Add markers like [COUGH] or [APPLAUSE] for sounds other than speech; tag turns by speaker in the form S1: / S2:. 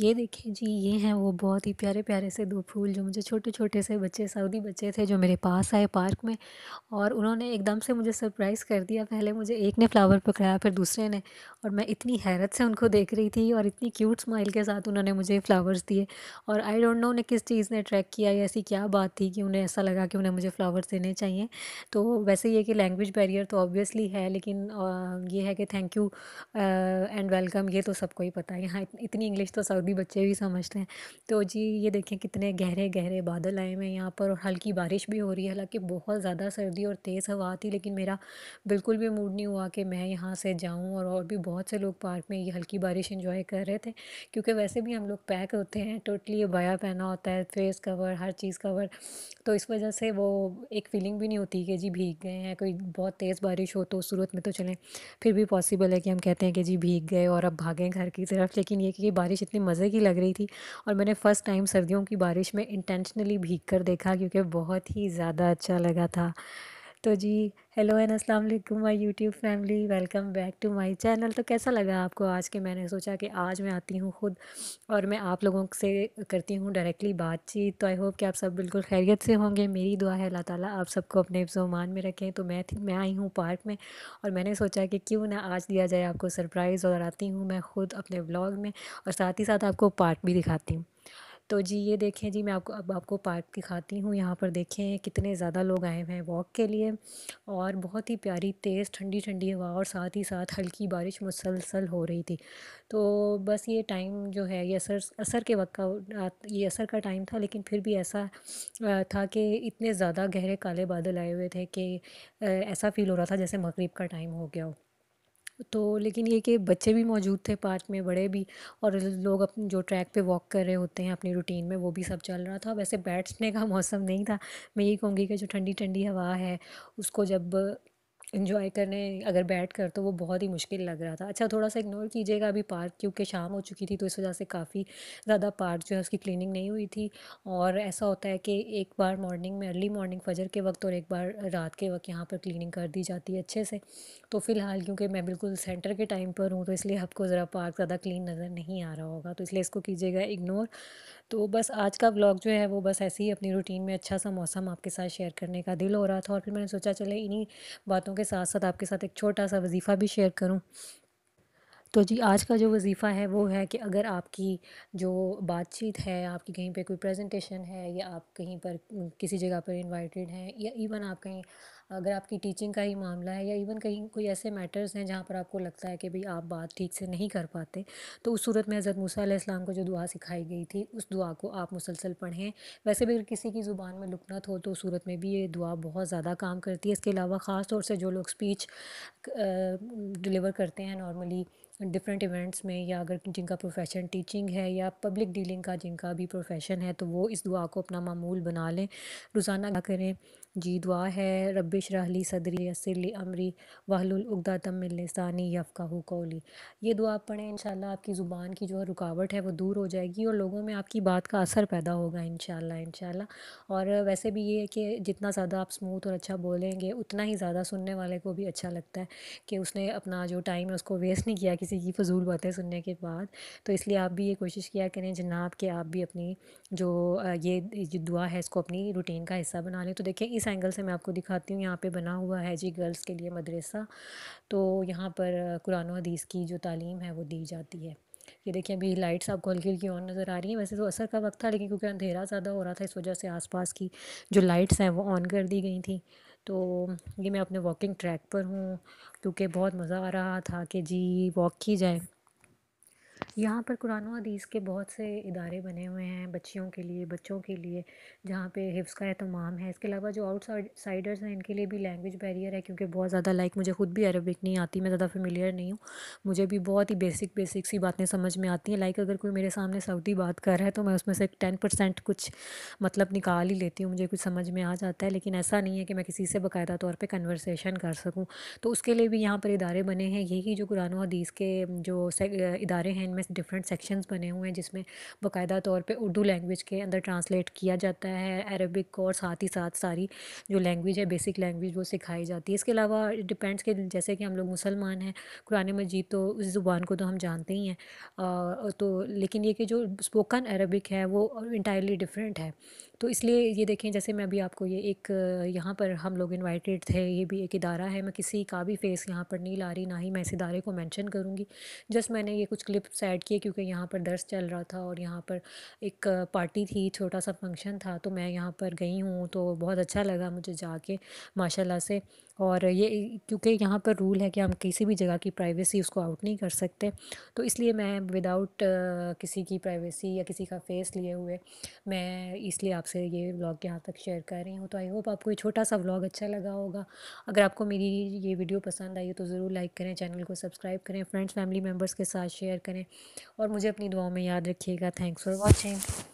S1: ये देखिए जी ये हैं वो बहुत ही प्यारे प्यारे से दो फूल जो मुझे छोटे छोटे से बच्चे सऊदी बच्चे थे जो मेरे पास आए पार्क में और उन्होंने एकदम से मुझे सरप्राइज़ कर दिया पहले मुझे एक ने फ्लावर पकड़ाया फिर दूसरे ने और मैं इतनी हैरत से उनको देख रही थी और इतनी क्यूट स्माइल के साथ उन्होंने मुझे फ्लावर्स दिए और आई डोंट नो उन्हें किस चीज़ ने अट्रैक्ट किया या ऐसी क्या बात थी कि उन्हें ऐसा लगा कि उन्हें मुझे फ़्लावर्स देने चाहिए तो वैसे ये कि लैंग्वेज बैरियर तो ऑब्वियसली है लेकिन ये है कि थैंक यू एंड वेलकम ये तो सबको ही पता है यहाँ इतनी इंग्लिश तो भी बच्चे भी समझते हैं तो जी ये देखें कितने गहरे गहरे बादल आए हुए हैं यहाँ पर और हल्की बारिश भी हो रही है हालांकि बहुत ज़्यादा सर्दी और तेज़ हवा थी लेकिन मेरा बिल्कुल भी मूड नहीं हुआ कि मैं यहाँ से जाऊँ और और भी बहुत से लोग पार्क में ये हल्की बारिश इंजॉय कर रहे थे क्योंकि वैसे भी हम लोग पैक होते हैं टोटली ये बाया पहना होता है फेस कवर हर चीज़ कवर तो इस वजह से वो एक फीलिंग भी नहीं होती कि जी भीग गए हैं कोई बहुत तेज़ बारिश हो तो सूरत में तो चलें फिर भी पॉसिबल है कि हम कहते हैं कि जी भीग गए और अब भागें घर की तरफ लेकिन ये कि बारिश इतनी मज़े की लग रही थी और मैंने फ़र्स्ट टाइम सर्दियों की बारिश में इंटेंशनली भीग कर देखा क्योंकि बहुत ही ज़्यादा अच्छा लगा था तो जी हेलो एंड अस्सलाम वालेकुम my YouTube family welcome back to my channel तो कैसा लगा आपको आज के मैंने सोचा कि आज मैं आती हूँ ख़ुद और मैं आप लोगों से करती हूँ डायरेक्टली बातचीत तो आई होप कि आप सब बिल्कुल खैरियत से होंगे मेरी दुआ है अल्लाह ताला आप सबको अपने जोमान में रखें तो मैं थी मैं आई हूँ पार्क में और मैंने सोचा कि क्यों ना आज दिया जाए आपको सरप्राइज़ और आती हूँ मैं ख़ुद अपने ब्लॉग में और साथ ही साथ आपको पार्क भी दिखाती हूँ तो जी ये देखें जी मैं आपको अब आपको पार्क दिखाती हूँ यहाँ पर देखें कितने ज़्यादा लोग आए हुए हैं वॉक के लिए और बहुत ही प्यारी तेज़ ठंडी ठंडी हवा और साथ ही साथ हल्की बारिश मुसलसल हो रही थी तो बस ये टाइम जो है ये असर असर के वक्त का ये असर का टाइम था लेकिन फिर भी ऐसा था कि इतने ज़्यादा गहरे काले बादल आए हुए थे कि ऐसा फील हो रहा था जैसे मगरब का टाइम हो गया हो तो लेकिन ये कि बच्चे भी मौजूद थे पार्क में बड़े भी और लोग अपने जो ट्रैक पे वॉक कर रहे होते हैं अपनी रूटीन में वो भी सब चल रहा था वैसे बैठने का [LAUGHS] मौसम नहीं था मैं यही कहूँगी कि जो ठंडी ठंडी हवा है उसको जब इन्जॉय करने अगर बैठ कर तो वो बहुत ही मुश्किल लग रहा था अच्छा थोड़ा सा इग्नोर कीजिएगा अभी पार्क क्योंकि शाम हो चुकी थी तो इस वजह से काफ़ी ज़्यादा पार्क जो है उसकी क्लीनिंग नहीं हुई थी और ऐसा होता है कि एक बार मॉर्निंग में अर्ली मॉर्निंग फजर के वक्त और एक बार रात के वक्त यहाँ पर क्लिनिंग कर दी जाती है अच्छे से तो फ़िलहाल क्योंकि मैं बिल्कुल सेंटर के टाइम पर हूँ तो इसलिए आपको ज़रा पार्क ज़्यादा क्लीन नज़र नहीं आ रहा होगा तो इसलिए इसको कीजिएगा इग्नोर तो बस आज का ब्लॉग जो है वो बस ऐसे ही अपनी रूटीन में अच्छा सा मौसम आपके साथ शेयर करने का दिल हो रहा था और फिर मैंने सोचा चले इन्हीं बातों के के साथ साथ आपके साथ एक छोटा सा वजीफ़ा भी शेयर करूँ तो जी आज का जो वजीफ़ा है वो है कि अगर आपकी जो बातचीत है आपकी कहीं पे कोई प्रेजेंटेशन है या आप कहीं पर किसी जगह पर इनवाइटेड हैं या इवन आप कहीं अगर आपकी टीचिंग का ही मामला है या इवन कहीं कोई ऐसे मैटर्स हैं जहाँ पर आपको लगता है कि भाई आप बात ठीक से नहीं कर पाते तो उस सूरत में हज़रत मूसा इस्लाम को जो दुआ सिखाई गई थी उस दुआ को आप मुसलसल पढ़ें वैसे भी अगर किसी की ज़ुबान में लुकनत हो तो सूरत में भी ये दुआ बहुत ज़्यादा काम करती है इसके अलावा ख़ास तौर से जो लोग स्पीच डिलीवर करते हैं नॉर्मली डिफरेंट इवेंट्स में या अगर जिनका प्रोफेशन टीचिंग है या पब्लिक डीलिंग का जिनका भी प्रोफेशन है तो वो इस दुआ को अपना मामूल बना लें रोज़ाना करें जी दुआ है रबिश रहली सदरी असरली अमरी वाहलुलगदातम मिलसानी हु कौली ये दुआ पढ़ें इन आपकी ज़ुबान की जो रुकावट है वो दूर हो जाएगी और लोगों में आपकी बात का असर पैदा होगा इन शाला और वैसे भी ये है कि जितना ज़्यादा आप स्मूथ और अच्छा बोलेंगे उतना ही ज़्यादा सुनने वाले को भी अच्छा लगता है कि उसने अपना जो टाइम है उसको वेस्ट नहीं किया किसी ऐसी ही फजूल बातें सुनने के बाद तो इसलिए आप भी ये कोशिश किया करें जनाब कि आप भी अपनी जो ये जो दुआ है इसको अपनी रूटीन का हिस्सा बना लें तो देखिए इस एंगल से मैं आपको दिखाती हूँ यहाँ पे बना हुआ है जी गर्ल्स के लिए मदरसा तो यहाँ पर कुरान हदीस की जो तालीम है वो दी जाती है ये देखिए अभी लाइट्स आपको हल्की हल्की ऑन नज़र आ रही हैं वैसे तो असर का वक्त था लेकिन क्योंकि अंधेरा ज़्यादा हो रहा था इस वजह से आसपास की जो लाइट्स हैं वो ऑन कर दी गई थी तो ये मैं अपने वॉकिंग ट्रैक पर हूँ क्योंकि बहुत मज़ा आ रहा था कि जी वॉक की जाए यहाँ पर कुरान हदीस के बहुत से इदारे बने हुए हैं बच्चियों के लिए बच्चों के लिए जहाँ पे हिफ्स का अहतमाम है इसके अलावा जो आउट साइडर्स हैं इनके लिए भी लैंग्वेज बैरियर है क्योंकि बहुत ज़्यादा लाइक मुझे खुद भी अरबिक नहीं आती मैं ज़्यादा फेमिलियर नहीं हूँ मुझे भी बहुत ही बेसिक बेसिक सी बातें समझ में आती हैं लाइक अगर कोई मेरे सामने सऊदी बात कर रहा है तो मैं उसमें से टेन परसेंट कुछ मतलब निकाल ही लेती हूँ मुझे कुछ समझ में आ जाता है लेकिन ऐसा नहीं है कि मैं किसी से बाकायदा तौर पर कन्वर्सेशन कर सकूँ तो उसके लिए भी यहाँ पर इदारे बने हैं यही जो कुरान हदीस के जो इदारे हैं इनमें में डिफरेंट सेक्शंस बने हुए हैं जिसमें बाकायदा तौर पे उर्दू लैंग्वेज के अंदर ट्रांसलेट किया जाता है अरबिक को और साथ ही साथ सारी जो लैंग्वेज है बेसिक लैंग्वेज वो सिखाई जाती है इसके अलावा डिपेंड्स के जैसे कि हम लोग मुसलमान हैं कुरान मजीद तो उस ज़ुबान को तो हम जानते ही हैं तो लेकिन ये कि जो स्पोकन अरबिक है वो इंटायरली डिफरेंट है तो इसलिए ये देखें जैसे मैं अभी आपको ये एक यहाँ पर हम लोग इनवाइटेड थे ये भी एक इदारा है मैं किसी का भी फेस यहाँ पर नहीं ला रही ना ही मैं इस इदारे को मेंशन करूँगी जस्ट मैंने ये कुछ क्लिप्स ऐड किए क्योंकि यहाँ पर दर्श चल रहा था और यहाँ पर एक पार्टी थी छोटा सा फंक्शन था तो मैं यहाँ पर गई हूँ तो बहुत अच्छा लगा मुझे जाके माशाला से और ये क्योंकि यहाँ पर रूल है कि हम किसी भी जगह की प्राइवेसी उसको आउट नहीं कर सकते तो इसलिए मैं विदाउट किसी की प्राइवेसी या किसी का फेस लिए हुए मैं इसलिए आपसे से ये ब्लॉग यहाँ तक शेयर कर रही हूँ तो आई होप आपको ये छोटा सा व्लॉग अच्छा लगा होगा अगर आपको मेरी ये वीडियो पसंद आई हो तो ज़रूर लाइक करें चैनल को सब्सक्राइब करें फ्रेंड्स फैमिली मेम्बर्स के साथ शेयर करें और मुझे अपनी दुआओं में याद रखिएगा थैंक्स फॉर वॉचिंग